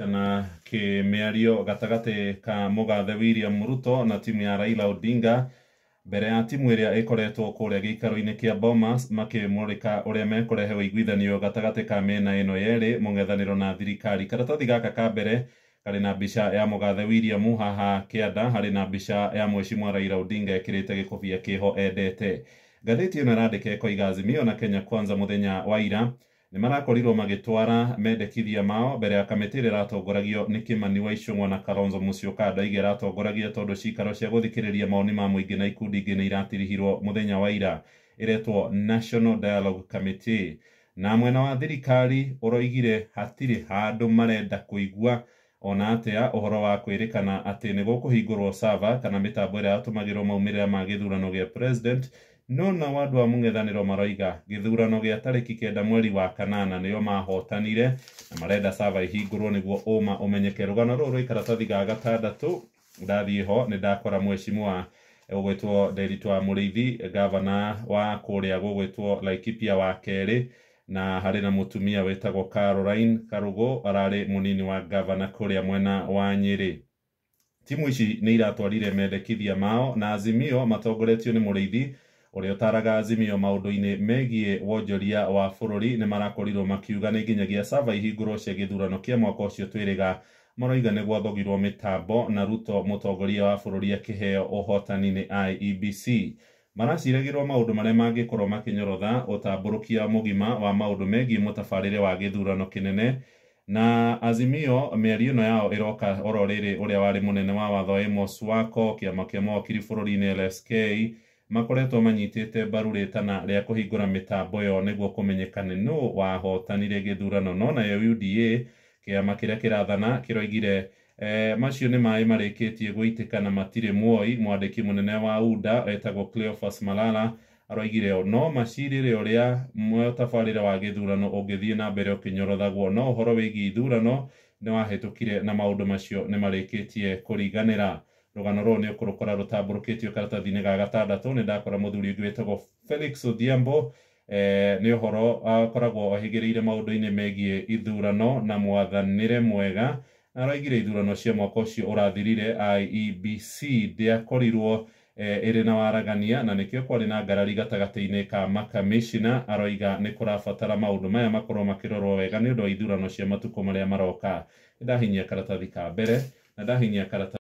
kana meario gatagate ka mũgathe William Ruto na timu ya Raila Odinga mbere ya timu ĩrĩa ĩkoretwo kũrĩa gĩikaro-inĩ kĩa Bomas makĩmũrĩka ũrĩa mekũrehe ũiguithanio gatagatĩ ka mĩena ĩno yerĩ mũng'ethanĩro na thirikari karatathi gaka ka mbere karĩ na mbica ya mũgathe William haha kĩanda harĩ na mbica ya mheshimiwa Raila Odinga ekĩrĩte gĩkũbia kĩho endete ngathĩti ĩno ĩrandĩka ĩkoiga Azimio na Kenya Kwanza mũthenya wa ira nä marakorirwo magätwara mendekithia mao mbere ya kamä tä ratongoragio nä kä mani wa icångwa na kalonzo må cio kando aigä ratongoragia tondå ciikaro cia gå thikä ma na ikundi ingä nä iratirihirwo muthenya wa ira iretwo national dialogue committee na mwena wa thirikari ũroigire hatiri handu marenda kũigua ona atĩa ũhoro wa kwirikana atĩ ni gukuhingurwo sava kana mitambo ĩrĩa yatũmagĩrwo maumirira ma gĩthurano president nona wandũ wa mũng'ethanĩro maroiga gĩthurano gĩa tarĩki kenda mweri wa kanana nĩo mahotanire na marenda sava guo ihingũrwo nĩguo ũma ũmenyeke rũgano rũrũ rwĩ karatathi ga gatandatũ ndathiĩ ho nĩ ndakora mwecimwa ũgwĩtwo Nderitu wa Mũrĩithi gavana wa kũrĩa gũgwĩtwo Laikipia wa kerĩ na harĩ na mũtumia wĩtagwo Caroline Karũgũ ararĩ munini wa gavana kũrĩa mwena wa Nyĩrĩ timu ici nĩ iratwarire mendekithia mao na Azimio matongoretio nĩ Mũrĩithi uria utaraga azimio maundu-ini megie wonjoria wa bururi ni marakorirwo makiuga ni nginyagia sava ihingurwo cia githurano kia mwaka ucio twiriga maroiga nä gwathogirwo mä na ruto må wa bå rå ri akĩheo iebc maraciragärwo maå ndå marĩa mangä korwo makĩnyorotha å kia wa maå ndå megiä wa gĩthurano kĩnene na azimio mĩari ĩno yao ĩroka oro rĩrĩ ũrĩa warĩ mũnene wa watho amos wako kĩama kĩa mawakiri bũrũri-inĩ lsk makoretwo manyitĩte mbaru rĩtana rĩa kũhingũra mĩtambo yo nĩguo kũmenyeka nĩ nũũ wahotanire gĩthurano no nayo UDA kĩama kĩrĩa kĩrathana kĩroigire eh, macio nĩ maĩ marĩkĩtie gũitĩka na matirĩ muoi mwandĩki mũnene wa UDA etagwo Cleophas Malala aroigire no macirĩre ũrĩa mũtabarĩre wa gĩthurano ũngĩthiĩ na mbere ũkĩnyorothagwo no ũhoro wĩgiĩ ithurano nĩ wahĩtũkire na maũndũ macio nĩ marĩkĩtie kũriganĩra rugano rå nä å kå rå kora rå tambå rå kä tio karatathi-inä ga gatandatå nä ndakora må thuri å ngä wä tagwo felix odhiambo eh, nä å horo akoragwo ohä gä rä ire maå ndå-inä megiä ithurano na mwathanä re mwega aroigire ithurano cia mwaka ũcio ũrathirire IEBC ndĩakorirwo eh, ĩrĩ na waragania na nĩkĩo kwarĩ na ngarari gatagatĩ-inĩ ka makamĩcina aroiga nĩ kũrabatara maũndũ maya makorwo makĩrorwo wega nĩ ũndũ wa ithurano cia matukũ marĩa maroka nĩ ndahinyia karatathi ka mbere na ndahinyia karatathi